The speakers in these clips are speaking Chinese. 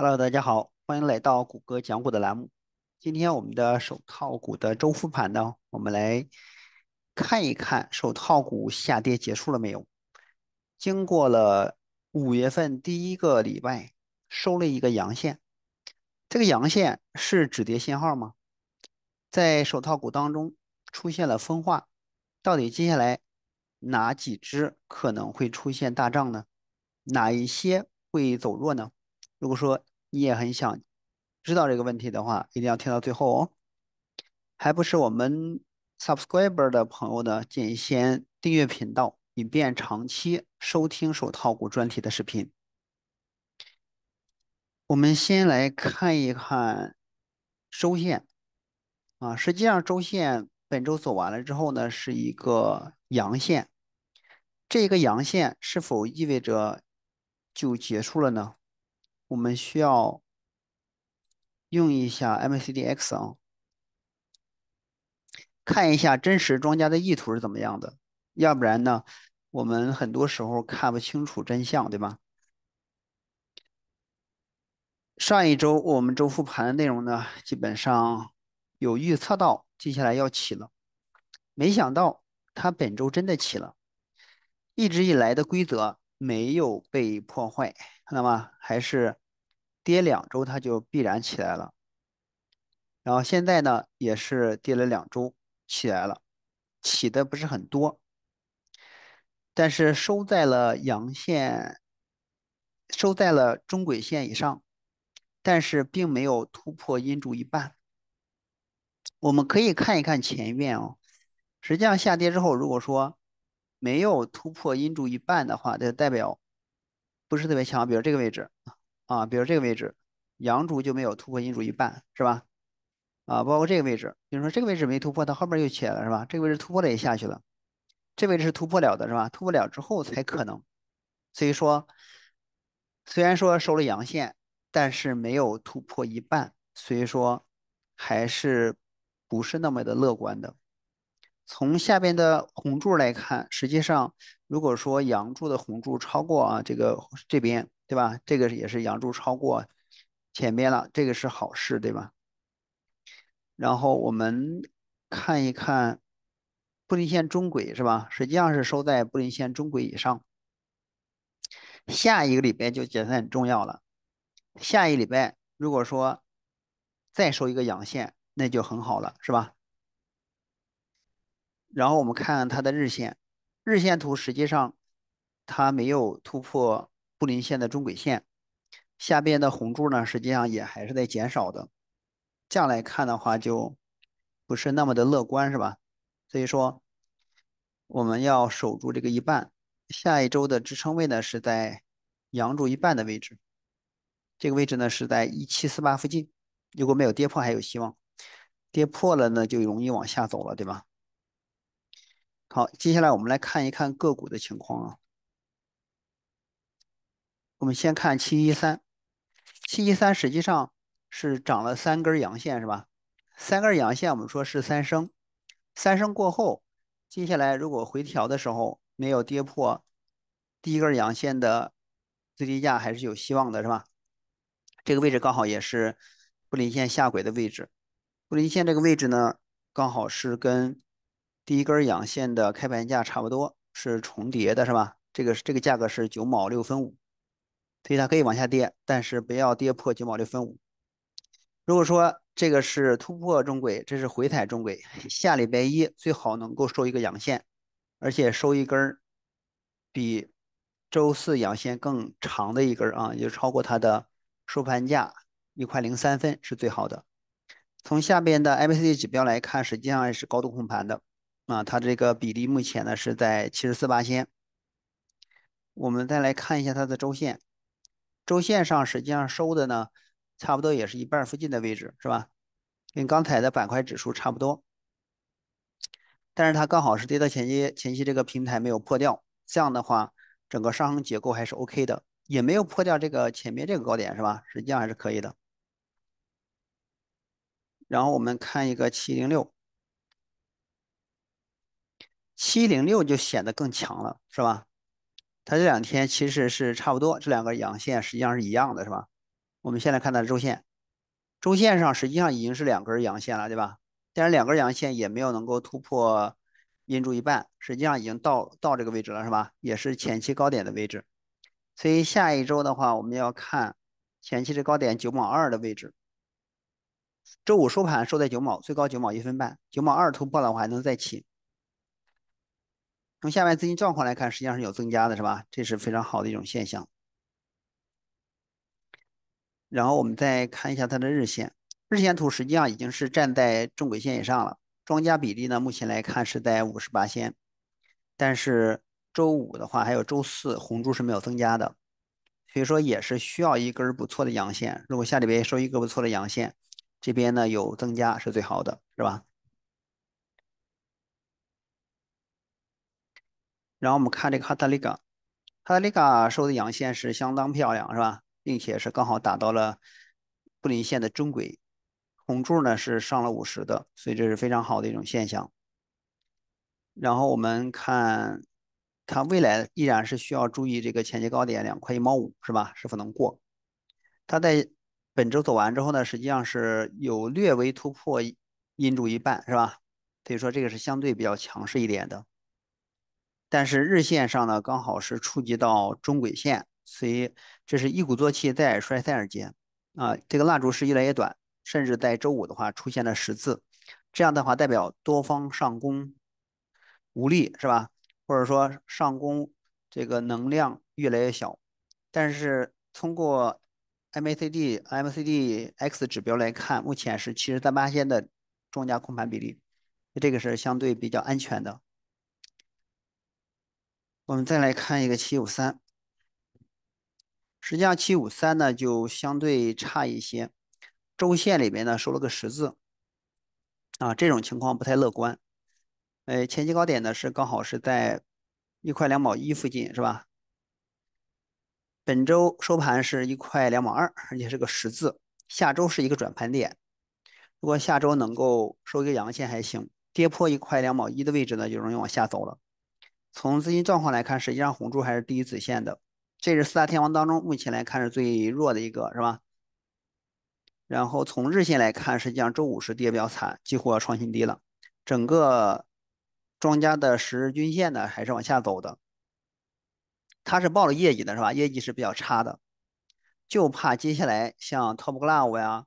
Hello，大家好，欢迎来到谷歌讲股的栏目。今天我们的手套股的周复盘呢，我们来看一看手套股下跌结束了没有？经过了五月份第一个礼拜收了一个阳线，这个阳线是止跌信号吗？在手套股当中出现了分化，到底接下来哪几只可能会出现大涨呢？哪一些会走弱呢？如果说。你也很想知道这个问题的话，一定要听到最后哦。还不是我们 subscriber 的朋友呢，先订阅频道，以便长期收听手套股专题的视频。我们先来看一看周线啊，实际上周线本周走完了之后呢，是一个阳线。这个阳线是否意味着就结束了呢？我们需要用一下 MCDX 啊，看一下真实庄家的意图是怎么样的。要不然呢，我们很多时候看不清楚真相，对吧？上一周我们周复盘的内容呢，基本上有预测到接下来要起了，没想到它本周真的起了，一直以来的规则没有被破坏。看到吗？还是跌两周它就必然起来了。然后现在呢，也是跌了两周起来了，起的不是很多，但是收在了阳线，收在了中轨线以上，但是并没有突破阴柱一半。我们可以看一看前面哦，实际上下跌之后，如果说没有突破阴柱一半的话，就代表。不是特别强，比如这个位置，啊，比如这个位置，阳烛就没有突破阴烛一半，是吧？啊，包括这个位置，比如说这个位置没突破，到后面又起来了，是吧？这个位置突破了也下去了，这位置是突破了的是吧？突破了之后才可能，所以说，虽然说收了阳线，但是没有突破一半，所以说还是不是那么的乐观的。从下边的红柱来看，实际上如果说阳柱的红柱超过啊，这个这边对吧？这个也是阳柱超过前边了，这个是好事对吧？然后我们看一看布林线中轨是吧？实际上是收在布林线中轨以上，下一个礼拜就结算重要了。下一个礼拜如果说再收一个阳线，那就很好了，是吧？然后我们看它的日线，日线图实际上它没有突破布林线的中轨线，下边的红柱呢实际上也还是在减少的，这样来看的话就不是那么的乐观，是吧？所以说我们要守住这个一半，下一周的支撑位呢是在阳柱一半的位置，这个位置呢是在一七四八附近，如果没有跌破还有希望，跌破了呢就容易往下走了，对吧？好，接下来我们来看一看个股的情况啊。我们先看七一三，七一三实际上是涨了三根阳线是吧？三根阳线我们说是三升，三升过后，接下来如果回调的时候没有跌破第一根阳线的最低价，还是有希望的是吧？这个位置刚好也是布林线下轨的位置，布林线这个位置呢，刚好是跟。第一根阳线的开盘价差不多是重叠的，是吧？这个是这个价格是九毛六分五，所以它可以往下跌，但是不要跌破九毛六分五。如果说这个是突破中轨，这是回踩中轨，下礼拜一最好能够收一个阳线，而且收一根比周四阳线更长的一根啊，也就超过它的收盘价一块零三分是最好的。从下边的 MACD 指标来看，实际上也是高度控盘的。啊，它这个比例目前呢是在七十四八仙。我们再来看一下它的周线，周线上实际上收的呢，差不多也是一半附近的位置，是吧？跟刚才的板块指数差不多。但是它刚好是跌到前期前期这个平台没有破掉，这样的话，整个上升结构还是 OK 的，也没有破掉这个前面这个高点，是吧？实际上还是可以的。然后我们看一个七零六。七零六就显得更强了，是吧？它这两天其实是差不多，这两个阳线实际上是一样的，是吧？我们先来看它的周线，周线上实际上已经是两根阳线了，对吧？但是两根阳线也没有能够突破阴柱一半，实际上已经到到这个位置了，是吧？也是前期高点的位置，所以下一周的话，我们要看前期的高点九毛二的位置。周五收盘收在九毛，最高九毛一分半，九毛二突破的话还能再起。从下面资金状况来看，实际上是有增加的，是吧？这是非常好的一种现象。然后我们再看一下它的日线，日线图实际上已经是站在中轨线以上了。庄家比例呢，目前来看是在五十八线，但是周五的话还有周四红柱是没有增加的，所以说也是需要一根不错的阳线。如果下礼拜收一根不错的阳线，这边呢有增加是最好的，是吧？然后我们看这个哈达利嘎，哈达利嘎收的阳线是相当漂亮，是吧？并且是刚好打到了布林线的中轨，红柱呢是上了五十的，所以这是非常好的一种现象。然后我们看它未来依然是需要注意这个前期高点两块一毛五，是吧？是否能过？它在本周走完之后呢，实际上是有略微突破阴柱一半，是吧？所以说这个是相对比较强势一点的。但是日线上呢，刚好是触及到中轨线，所以这是一鼓作气再衰三而间啊。这个蜡烛是越来越短，甚至在周五的话出现了十字，这样的话代表多方上攻无力是吧？或者说上攻这个能量越来越小。但是通过 MACD、MACDX 指标来看，目前是七十三八线的庄家控盘比例，这个是相对比较安全的。我们再来看一个七五三，实际上七五三呢就相对差一些，周线里边呢收了个十字，啊这种情况不太乐观。呃，前期高点呢是刚好是在一块两毛一附近是吧？本周收盘是一块两毛二，而且是个十字，下周是一个转盘点。如果下周能够收一个阳线还行，跌破一块两毛一的位置呢就容易往下走了。从资金状况来看，实际上红柱还是低于子线的，这是四大天王当中目前来看是最弱的一个，是吧？然后从日线来看，实际上周五是跌比较惨，几乎要创新低了。整个庄家的十日均线呢，还是往下走的。它是报了业绩的，是吧？业绩是比较差的，就怕接下来像 Top Glove 呀、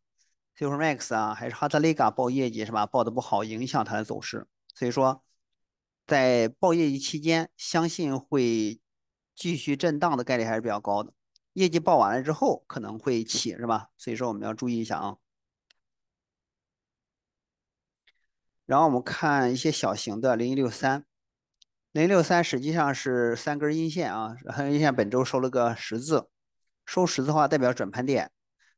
Supermax 啊，还是 h a t l i c a 报业绩，是吧？报的不好，影响它的走势。所以说。在报业绩期间，相信会继续震荡的概率还是比较高的。业绩报完了之后，可能会起，是吧？所以说我们要注意一下啊。然后我们看一些小型的零一六三，零六三实际上是三根阴线啊，三根阴线本周收了个十字，收十字的话代表转盘点。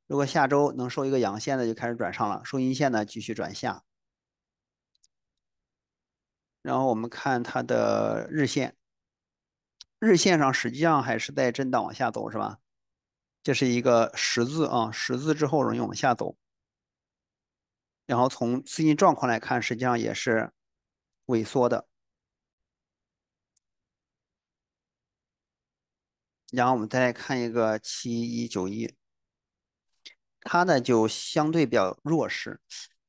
如果下周能收一个阳线呢，就开始转上了；收阴线呢，继续转下。然后我们看它的日线，日线上实际上还是在震荡往下走，是吧？这是一个十字啊，十字之后容易往下走。然后从资金状况来看，实际上也是萎缩的。然后我们再来看一个七一九一，它呢就相对比较弱势。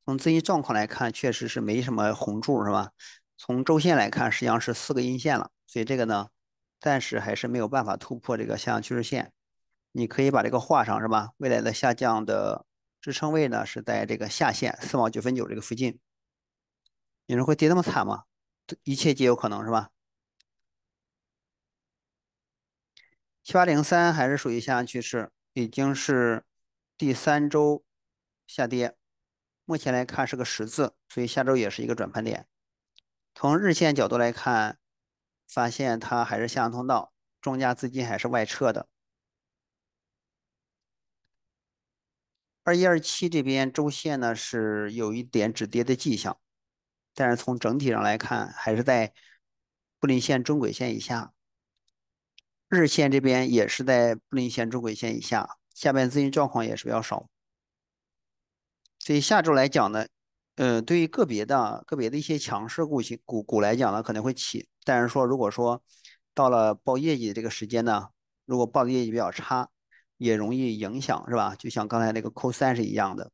从资金状况来看，确实是没什么红柱，是吧？从周线来看，实际上是四个阴线了，所以这个呢，暂时还是没有办法突破这个下降趋势线。你可以把这个画上，是吧？未来的下降的支撑位呢，是在这个下线四毛九分九这个附近。有人会跌那么惨吗？一切皆有可能，是吧？七八零三还是属于下降趋势，已经是第三周下跌，目前来看是个十字，所以下周也是一个转盘点。从日线角度来看，发现它还是下通道，庄家资金还是外撤的。二一二七这边周线呢是有一点止跌的迹象，但是从整体上来看，还是在布林线中轨线以下。日线这边也是在布林线中轨线以下，下面资金状况也是比较少。所以下周来讲呢。嗯，对于个别的、个别的一些强势股型股股来讲呢，可能会起；但是说，如果说到了报业绩的这个时间呢，如果报的业绩比较差，也容易影响，是吧？就像刚才那个扣三是一样的。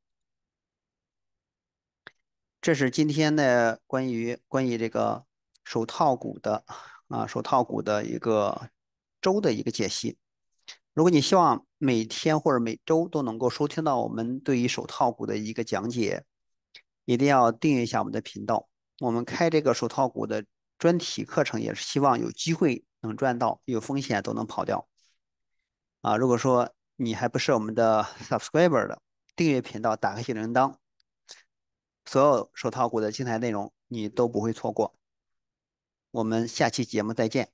这是今天的关于关于这个手套股的啊，手套股的一个周的一个解析。如果你希望每天或者每周都能够收听到我们对于手套股的一个讲解。一定要订阅一下我们的频道。我们开这个手套股的专题课程，也是希望有机会能赚到，有风险都能跑掉。啊，如果说你还不是我们的 subscriber 的，订阅频道，打开小铃铛，所有手套股的精彩内容你都不会错过。我们下期节目再见。